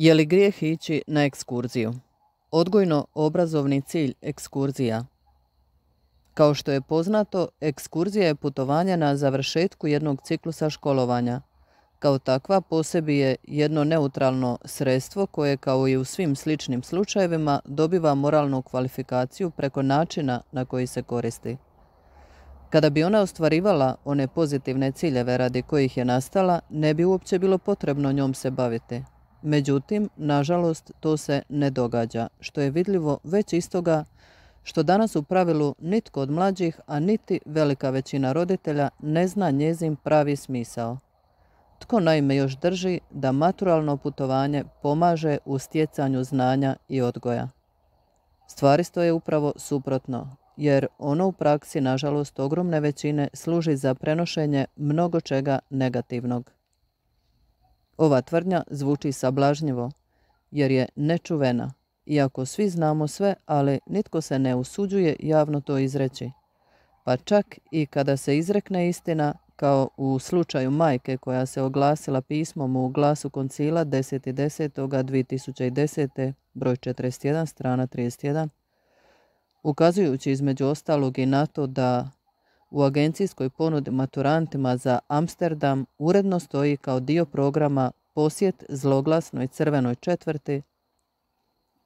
Je li grijeh ići na ekskurziju? Odgojno-obrazovni cilj ekskurzija. Kao što je poznato, ekskurzija je putovanje na završetku jednog ciklusa školovanja. Kao takva posebi je jedno neutralno sredstvo koje kao i u svim sličnim slučajevima dobiva moralnu kvalifikaciju preko načina na koji se koristi. Kada bi ona ostvarivala one pozitivne ciljeve radi kojih je nastala, ne bi uopće bilo potrebno njom se baviti. Međutim, nažalost, to se ne događa, što je vidljivo već istoga što danas u pravilu nitko od mlađih, a niti velika većina roditelja ne zna njezin pravi smisao. Tko naime još drži da maturalno putovanje pomaže u stjecanju znanja i odgoja? Stvari stoje upravo suprotno, jer ono u praksi, nažalost, ogromne većine služi za prenošenje mnogo čega negativnog. Ova tvrdnja zvuči sablažnjivo, jer je nečuvena, iako svi znamo sve, ali nitko se ne usuđuje javno to izreći. Pa čak i kada se izrekne istina, kao u slučaju majke koja se oglasila pismom u glasu koncila 10.10.2010. broj 41 strana 31, ukazujući između ostalog i na to da u agencijskoj ponudi maturantima za Amsterdam uredno stoji kao dio programa posjet zloglasnoj crvenoj četvrti.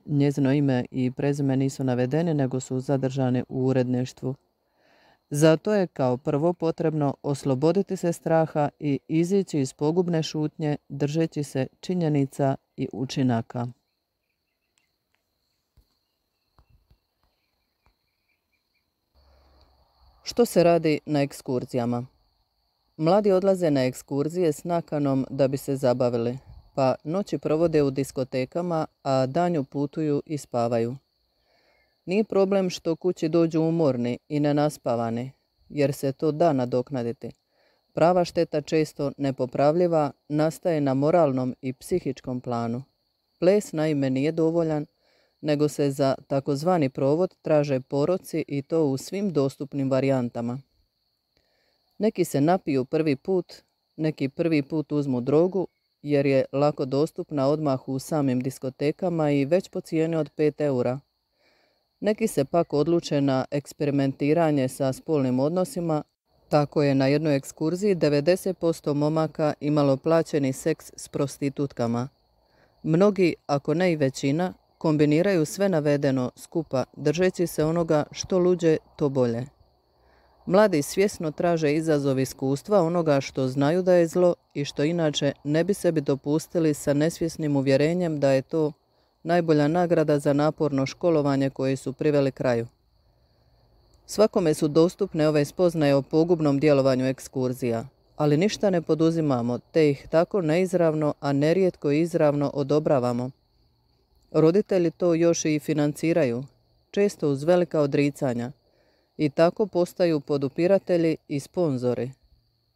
Njezino ime i prezime nisu navedeni, nego su zadržani u uredništvu. Zato je kao prvo potrebno osloboditi se straha i izići iz pogubne šutnje držeći se činjenica i učinaka. Što se radi na ekskurzijama? Mladi odlaze na ekskurzije s nakanom da bi se zabavili, pa noći provode u diskotekama, a danju putuju i spavaju. Nije problem što kući dođu umorni i nenaspavani, jer se to da nadoknaditi. Prava šteta često nepopravljiva nastaje na moralnom i psihičkom planu. Ples naime nije dovoljan nego se za takozvani provod traže poroci i to u svim dostupnim varijantama. Neki se napiju prvi put, neki prvi put uzmu drogu, jer je lako dostupna odmah u samim diskotekama i već po cijeni od 5 eura. Neki se pak odluče na eksperimentiranje sa spolnim odnosima, tako je na jednoj ekskurziji 90% momaka imalo plaćeni seks s prostitutkama. Mnogi, ako ne i većina, Kombiniraju sve navedeno skupa, držeći se onoga što luđe, to bolje. Mladi svjesno traže izazov iskustva onoga što znaju da je zlo i što inače ne bi sebi dopustili sa nesvjesnim uvjerenjem da je to najbolja nagrada za naporno školovanje koje su priveli kraju. Svakome su dostupne ove spoznaje o pogubnom djelovanju ekskurzija, ali ništa ne poduzimamo, te ih tako neizravno, a nerijetko izravno odobravamo – Roditelji to još i financiraju, često uz velika odricanja, i tako postaju podupiratelji i sponzori.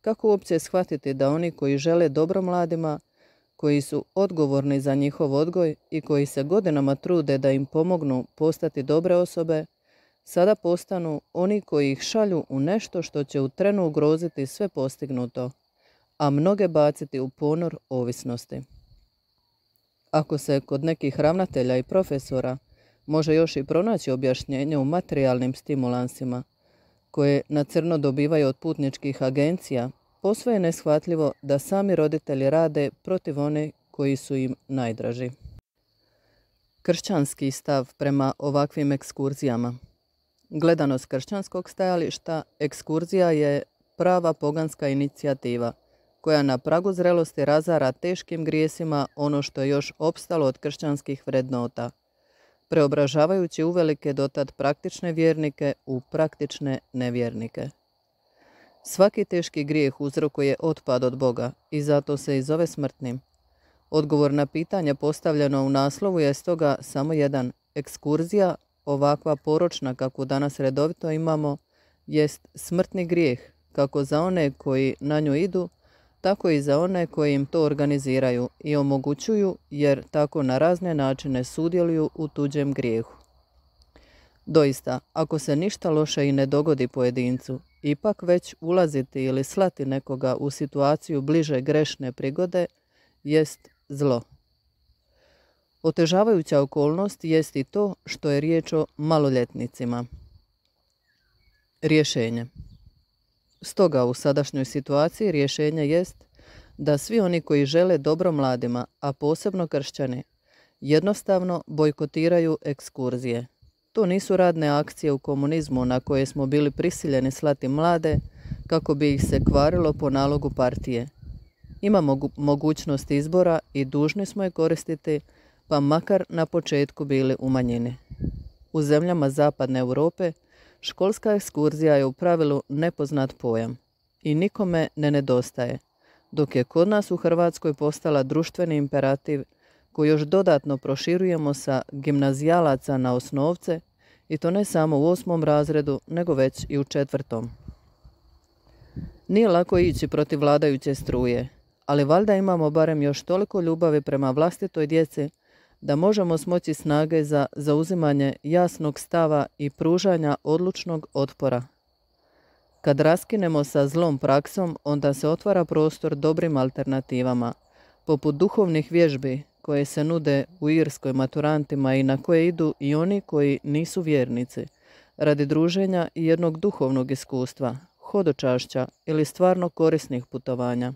Kako uopće shvatiti da oni koji žele dobro mladima, koji su odgovorni za njihov odgoj i koji se godinama trude da im pomognu postati dobre osobe, sada postanu oni koji ih šalju u nešto što će u trenu ugroziti sve postignuto, a mnoge baciti u ponor ovisnosti. Ako se kod nekih ravnatelja i profesora može još i pronaći objašnjenje u materijalnim stimulansima, koje na crno dobivaju od putničkih agencija, posve je neshvatljivo da sami roditelji rade protiv one koji su im najdraži. Kršćanski stav prema ovakvim ekskurzijama. Gledano s kršćanskog stajališta, ekskurzija je prava poganska inicijativa – koja na pragu zrelosti razara teškim grijesima ono što je još opstalo od kršćanskih vrednota, preobražavajući uvelike dotad praktične vjernike u praktične nevjernike. Svaki teški grijeh uzrokuje otpad od Boga i zato se i zove smrtnim. Odgovor na pitanje postavljeno u naslovu je stoga samo jedan. Ekskurzija, ovakva poročna kako danas redovito imamo, jest smrtni grijeh, kako za one koji na nju idu, tako i za one koji im to organiziraju i omogućuju jer tako na razne načine sudjeluju u tuđem grijehu. Doista, ako se ništa loše i ne dogodi pojedincu, ipak već ulaziti ili slati nekoga u situaciju bliže grešne prigode jest zlo. Otežavajuća okolnost jest i to što je riječ o maloljetnicima. Rješenje Stoga u sadašnjoj situaciji rješenje jest da svi oni koji žele dobro mladima, a posebno kršćani, jednostavno bojkotiraju ekskurzije. To nisu radne akcije u komunizmu na koje smo bili prisiljeni slati mlade kako bi ih se kvarilo po nalogu partije. Imamo mogućnost izbora i dužni smo je koristiti, pa makar na početku bili u manjini. U zemljama zapadne Europe – Školska ekskurzija je u pravilu nepoznat pojam i nikome ne nedostaje, dok je kod nas u Hrvatskoj postala društveni imperativ koji još dodatno proširujemo sa gimnazijalaca na osnovce i to ne samo u osmom razredu, nego već i u četvrtom. Nije lako ići protiv vladajuće struje, ali valjda imamo barem još toliko ljubavi prema vlastitoj djeci da možemo smoći snage za zauzimanje jasnog stava i pružanja odlučnog otpora. Kad raskinemo sa zlom praksom, onda se otvara prostor dobrim alternativama, poput duhovnih vježbi koje se nude u Irskoj maturantima i na koje idu i oni koji nisu vjernici, radi druženja i jednog duhovnog iskustva, hodočašća ili stvarno korisnih putovanja.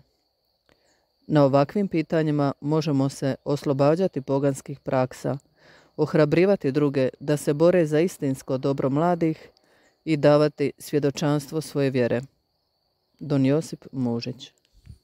Na ovakvim pitanjima možemo se oslobađati poganskih praksa, ohrabrivati druge da se bore za istinsko dobro mladih i davati svjedočanstvo svoje vjere. Don Josip Mužić